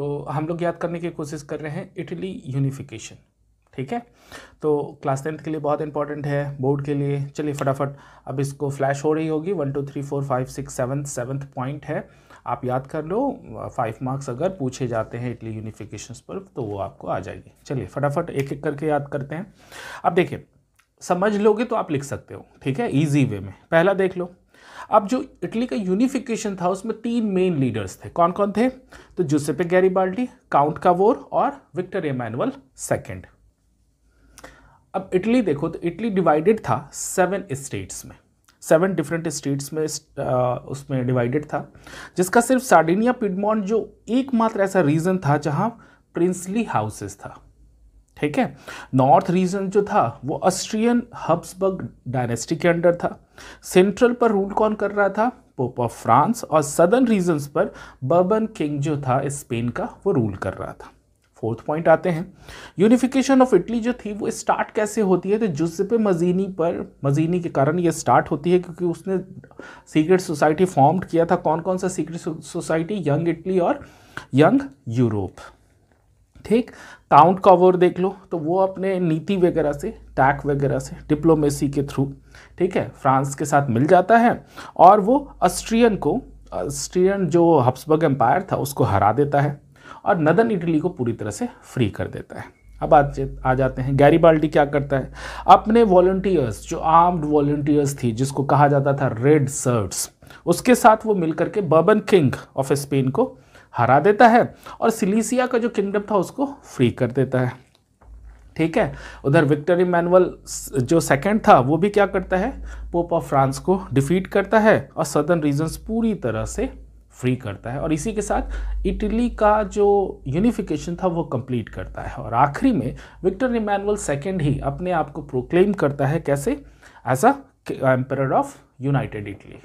तो हम लोग याद करने की कोशिश कर रहे हैं इटली यूनिफिकेशन ठीक है तो क्लास टेंथ के लिए बहुत इंपॉर्टेंट है बोर्ड के लिए चलिए फटाफट अब इसको फ्लैश हो रही होगी one two three four five six seven seventh point है आप याद कर लो फाइव मार्क्स अगर पूछे जाते हैं इटली यूनिफिकेशन पर तो वो आपको आ जाएगी चलिए फटाफट एक एक करके याद करते हैं अब देखिए समझ लोगे तो आप लिख सकते हो ठीक है ईजी वे में पहला देख लो अब जो इटली का यूनिफिकेशन था उसमें तीन मेन लीडर्स थे कौन कौन थे तो जूसेपे गैरीबाल्टी काउंट कावोर और विक्टर एमैनुअल सेकेंड अब इटली देखो तो इटली डिवाइडेड था सेवन स्टेट्स में सेवन डिफरेंट स्टेट्स में उसमें डिवाइडेड था जिसका सिर्फ सार्डिनिया पिडमॉन्ट जो एकमात्र ऐसा रीजन था जहाँ प्रिंसली हाउसेस था ठीक है नॉर्थ रीजन जो था वो ऑस्ट्रियन हब्सबर्ग डायनेस्टी के अंडर था सेंट्रल पर रूल कौन कर रहा था पोप ऑफ फ्रांस और सदर्न रीजन्स पर बर्बन किंग जो था स्पेन का वो रूल कर रहा था फोर्थ पॉइंट आते हैं यूनिफिकेशन ऑफ इटली जो थी वो स्टार्ट कैसे होती है तो जुस्पे मजीनी पर मजीनी के कारण ये स्टार्ट होती है क्योंकि उसने सीक्रेट सोसाइटी फॉर्म्ड किया था कौन कौन सा सीक्रेट सोसाइटी यंग इटली और यंग यूरोप ठीक काउंट का देख लो तो वो अपने नीति वगैरह से टैक वगैरह से डिप्लोमेसी के थ्रू ठीक है फ्रांस के साथ मिल जाता है और वो ऑस्ट्रियन को ऑस्ट्रियन जो हब्सबर्ग एम्पायर था उसको हरा देता है और नदन इटली को पूरी तरह से फ्री कर देता है अब आ, आ जाते हैं गैरी बाल्टी क्या करता है अपने वॉल्टियर्स जो आर्म्ड वॉल्टियर्स थी जिसको कहा जाता था रेड सर्ट्स उसके साथ वो मिलकर के बर्बन किंग ऑफ स्पेन को हरा देता है और सिलीसिया का जो किंगडम था उसको फ्री कर देता है ठीक है उधर विक्टर इमैनुअल जो सेकंड था वो भी क्या करता है पोप ऑफ फ्रांस को डिफीट करता है और सदर्न रीजन्स पूरी तरह से फ्री करता है और इसी के साथ इटली का जो यूनिफिकेशन था वो कंप्लीट करता है और आखिरी में विक्टर इमैनुअल सेकेंड ही अपने आप को प्रोक्लेम करता है कैसे as a emperor of united Italy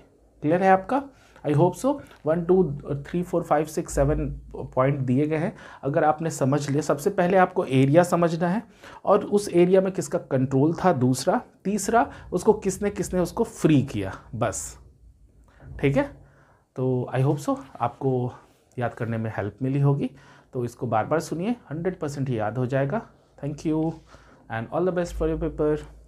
clear है आपका I hope so one two three four five six seven point दिए गए हैं अगर आपने समझ लिया सबसे पहले आपको एरिया समझना है और उस एरिया में किसका कंट्रोल था दूसरा तीसरा उसको किसने किसने उसको फ्री किया बस ठीक है तो आई होप सो आपको याद करने में हेल्प मिली होगी तो इसको बार बार सुनिए हंड्रेड परसेंट याद हो जाएगा thank you and all the best for your paper